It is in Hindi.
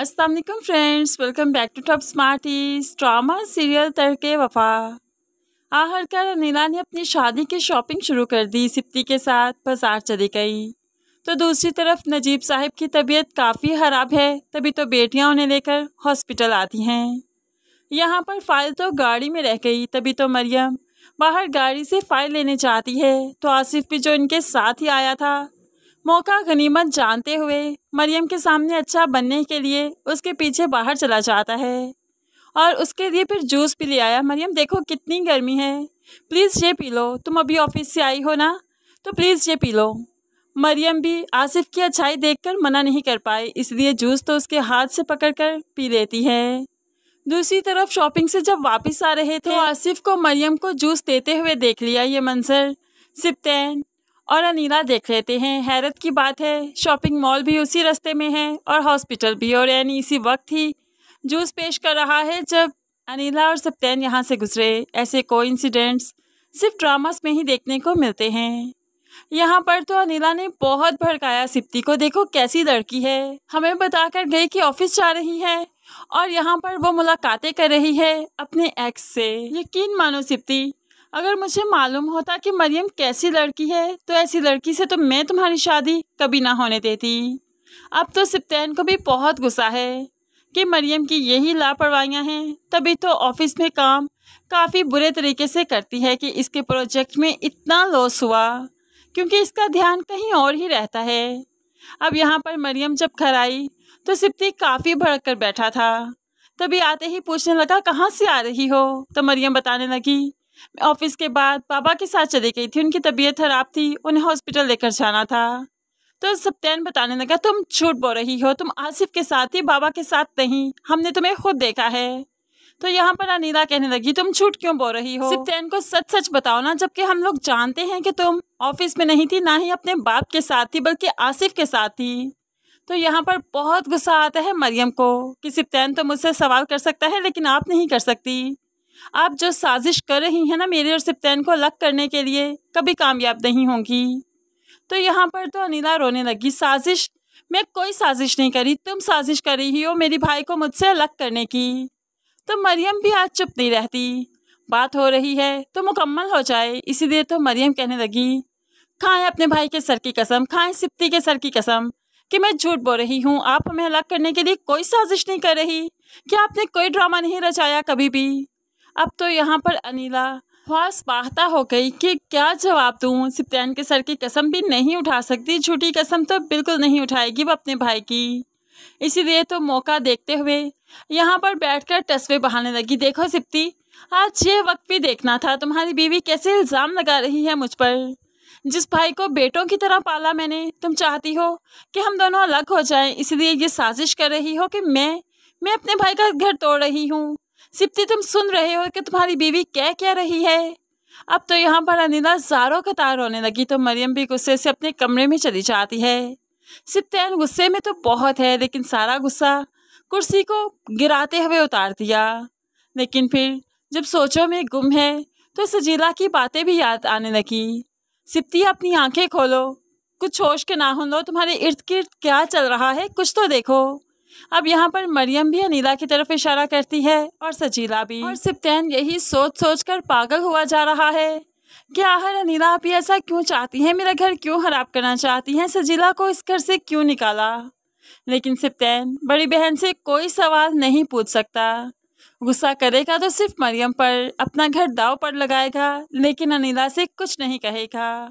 अस्सलाम वालेकुम friends welcome back to top smarties drama serial तड़के वफा आहर कर अनिला ने अपनी शादी की शॉपिंग शुरू कर दी सिप्ती के साथ बाजार चली गई तो दूसरी तरफ नजीब साहब की तबीयत काफ़ी ख़राब है तभी तो बेटियां उन्हें लेकर हॉस्पिटल आती हैं यहाँ पर फाइल तो गाड़ी में रह गई तभी तो मरियम बाहर गाड़ी से फाइल लेने जाती है तो आसिफ भी जो इनके साथ ही आया था मौका गनीमत जानते हुए मरियम के सामने अच्छा बनने के लिए उसके पीछे बाहर चला जाता है और उसके लिए फिर जूस भी ले आया मरियम देखो कितनी गर्मी है प्लीज़ ये पी लो तुम अभी ऑफिस से आई हो ना तो प्लीज़ ये पी लो मरियम भी आसिफ की अच्छाई देखकर मना नहीं कर पाए इसलिए जूस तो उसके हाथ से पकड़कर पी लेती है दूसरी तरफ शॉपिंग से जब वापस आ रहे थे तो आसिफ को मरियम को जूस देते हुए देख लिया ये मंजर सिप्तैन और अनीना देख लेते हैं हैरत की बात है शॉपिंग मॉल भी उसी रास्ते में है और हॉस्पिटल भी और यानी इसी वक्त ही जूस पेश कर रहा है जब अनिला और सप्तैन यहाँ से गुजरे ऐसे कोई सिर्फ ड्रामास में ही देखने को मिलते हैं यहाँ पर तो अनिला ने बहुत भड़काया सिप्ती को देखो कैसी लड़की है हमें बताकर गई कि ऑफिस जा रही है और यहाँ पर वो मुलाकातें कर रही है अपने एक्स से यकीन मानो सिप्ती अगर मुझे मालूम होता कि मरियम कैसी लड़की है तो ऐसी लड़की से तो मैं तुम्हारी शादी कभी ना होने देती अब तो सिप्तैन को भी बहुत गुस्सा है कि मरियम की यही लापरवाहियाँ हैं तभी तो ऑफिस में काम काफ़ी बुरे तरीके से करती है कि इसके प्रोजेक्ट में इतना लॉस हुआ क्योंकि इसका ध्यान कहीं और ही रहता है अब यहाँ पर मरियम जब घर आई तो सिप्ती काफ़ी भड़क कर बैठा था तभी आते ही पूछने लगा कहाँ से आ रही हो तो मरियम बताने लगी मैं ऑफिस के बाद पापा के साथ चली गई थी उनकी तबीयत खराब थी उन्हें हॉस्पिटल लेकर जाना था तो सप्तैन बताने लगा तुम झूठ बोल रही हो तुम आसिफ के साथ ही बाबा के साथ नहीं हमने तुम्हें खुद देखा है तो यहाँ पर अनिला कहने लगी तुम झूठ क्यों बोल रही हो सिप्तैन को सच सच बताओ ना जबकि हम लोग जानते हैं कि तुम ऑफिस में नहीं थी ना ही अपने बाप के साथ थी बल्कि आसिफ के साथ थी तो यहाँ पर बहुत गुस्सा आता है मरियम को कि सिप्तैन तो मुझसे सवाल कर सकता है लेकिन आप नहीं कर सकती आप जो साजिश कर रही हैं ना मेरे और सिप्तैन को अलग करने के लिए कभी कामयाब नहीं होंगी तो यहाँ पर तो अनिला रोने लगी साजिश मैं कोई साजिश नहीं करी तुम साजिश कर रही हो मेरी भाई को मुझसे अलग करने की तो मरियम भी आज चुप नहीं रहती बात हो रही है तो मुकम्मल हो जाए इसीलिए तो मरियम कहने लगी खाएं अपने भाई के सर की कसम खाएं सिप्ती के सर की कसम कि मैं झूठ बोल रही हूँ आप हमें अलग करने के लिए कोई साजिश नहीं कर रही क्या आपने कोई ड्रामा नहीं रचाया कभी भी अब तो यहाँ पर अनिला ख्वास पाहता हो गई कि क्या जवाब दूँ सिप्तान के सर की कसम भी नहीं उठा सकती झूठी कसम तो बिल्कुल नहीं उठाएगी वो अपने भाई की इसीलिए तो मौका देखते हुए यहाँ पर बैठकर टस्वे बहाने लगी देखो सिप्ती आज ये वक्त भी देखना था तुम्हारी बीवी कैसे इल्ज़ाम लगा रही है मुझ पर जिस भाई को बेटों की तरह पाला मैंने तुम चाहती हो कि हम दोनों अलग हो जाएं इसलिए ये साजिश कर रही हो कि मैं मैं अपने भाई का घर तोड़ रही हूँ सिप्ती तुम सुन रहे हो कि तुम्हारी बीवी क्या कह रही है अब तो यहाँ पर अनिला जारों कतार होने लगी तो मरियम भी गुस्से से अपने कमरे में चली जाती है सिप्तैन गुस्से में तो बहुत है लेकिन सारा गुस्सा कुर्सी को गिराते हुए उतार दिया लेकिन फिर जब सोचों में गुम है तो सजीला की बातें भी याद आने लगी सिप्ती अपनी आंखें खोलो कुछ होश के ना हो लो तुम्हारे इर्द गिर्द क्या चल रहा है कुछ तो देखो अब यहाँ पर मरियम भी अनिला की तरफ इशारा करती है और सजीला भी और सिप्तैन यही सोच सोच कर पागल हुआ जा रहा है क्या आखिर अनिला आप ऐसा क्यों चाहती हैं मेरा घर क्यों खराब करना चाहती हैं सजीला को इस घर से क्यों निकाला लेकिन सिप्तैन बड़ी बहन से कोई सवाल नहीं पूछ सकता गुस्सा करेगा तो सिर्फ मरियम पर अपना घर दाव पर लगाएगा लेकिन अनिला से कुछ नहीं कहेगा